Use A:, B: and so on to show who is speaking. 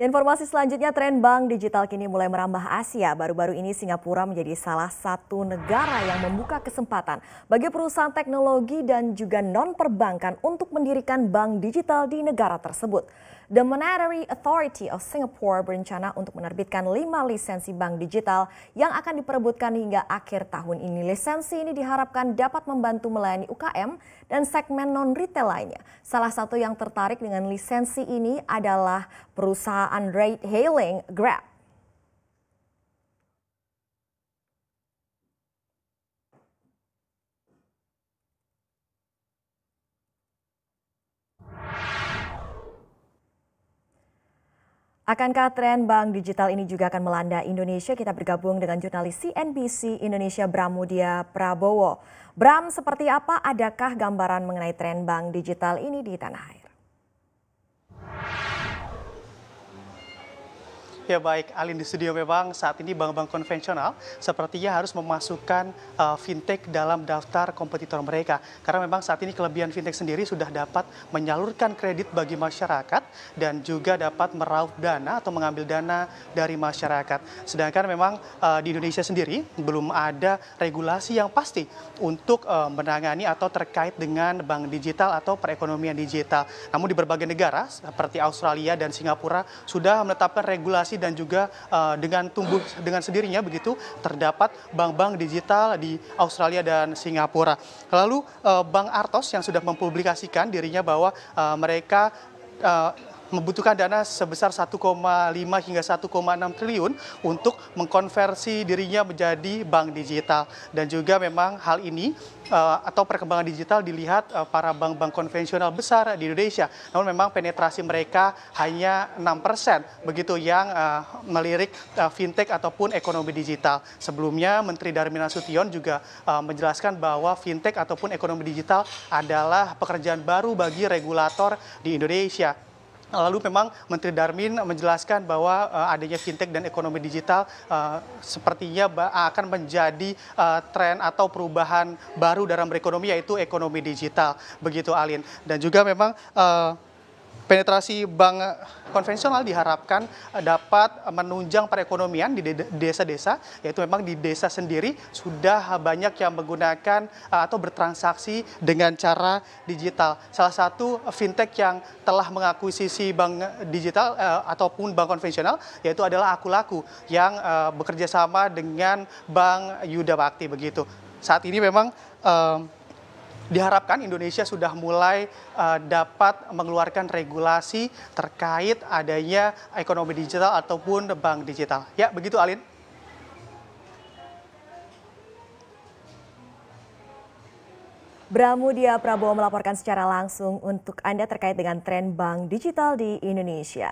A: Informasi selanjutnya, tren bank digital kini mulai merambah Asia. Baru-baru ini Singapura menjadi salah satu negara yang membuka kesempatan bagi perusahaan teknologi dan juga non-perbankan untuk mendirikan bank digital di negara tersebut. The Monetary Authority of Singapore berencana untuk menerbitkan lima lisensi bank digital yang akan diperebutkan hingga akhir tahun ini. Lisensi ini diharapkan dapat membantu melayani UKM dan segmen non-retail lainnya. Salah satu yang tertarik dengan lisensi ini adalah perusahaan perusahaan ride hailing Grab. Akankah tren bank digital ini juga akan melanda Indonesia? Kita bergabung dengan jurnalis CNBC Indonesia Bramudia Prabowo. Bram, seperti apa adakah gambaran mengenai tren bank digital ini di tanah air?
B: Ya baik, Alin di studio memang saat ini bank-bank konvensional sepertinya harus memasukkan uh, fintech dalam daftar kompetitor mereka. Karena memang saat ini kelebihan fintech sendiri sudah dapat menyalurkan kredit bagi masyarakat dan juga dapat meraup dana atau mengambil dana dari masyarakat. Sedangkan memang uh, di Indonesia sendiri belum ada regulasi yang pasti untuk uh, menangani atau terkait dengan bank digital atau perekonomian digital. Namun di berbagai negara seperti Australia dan Singapura sudah menetapkan regulasi dan juga eh, dengan tumbuh dengan sendirinya begitu terdapat bank bank digital di Australia dan Singapura. Lalu eh, Bank Artos yang sudah mempublikasikan dirinya bahwa eh, mereka membutuhkan dana sebesar 1,5 hingga 1,6 triliun untuk mengkonversi dirinya menjadi bank digital. Dan juga memang hal ini eh, atau perkembangan digital dilihat eh, para bank-bank konvensional besar di Indonesia. Namun memang penetrasi mereka hanya 6% begitu yang eh, melirik fintech ataupun ekonomi digital. Sebelumnya Menteri Darmin Nasution juga menjelaskan bahwa fintech ataupun ekonomi digital adalah pekerjaan baru bagi regulator di Indonesia lalu memang Menteri Darmin menjelaskan bahwa eh, adanya fintech dan ekonomi digital eh, sepertinya akan menjadi eh, tren atau perubahan baru dalam berekonomi yaitu ekonomi digital begitu Alin dan juga memang penetrasi bank konvensional diharapkan dapat menunjang perekonomian di desa-desa, yaitu memang di desa sendiri sudah banyak yang menggunakan atau bertransaksi dengan cara digital. Salah satu fintech yang telah mengakuisisi bank digital eh, ataupun bank konvensional yaitu adalah Akulaku yang eh, bekerja sama dengan Bank Yuda Bakti begitu. Saat ini memang um, diharapkan Indonesia sudah mulai eh, dapat mengeluarkan regulasi terkait adanya ekonomi digital ataupun bank digital. Ya, begitu Alin.
A: Bramudia Prabowo melaporkan secara langsung untuk Anda terkait dengan tren bank digital di Indonesia.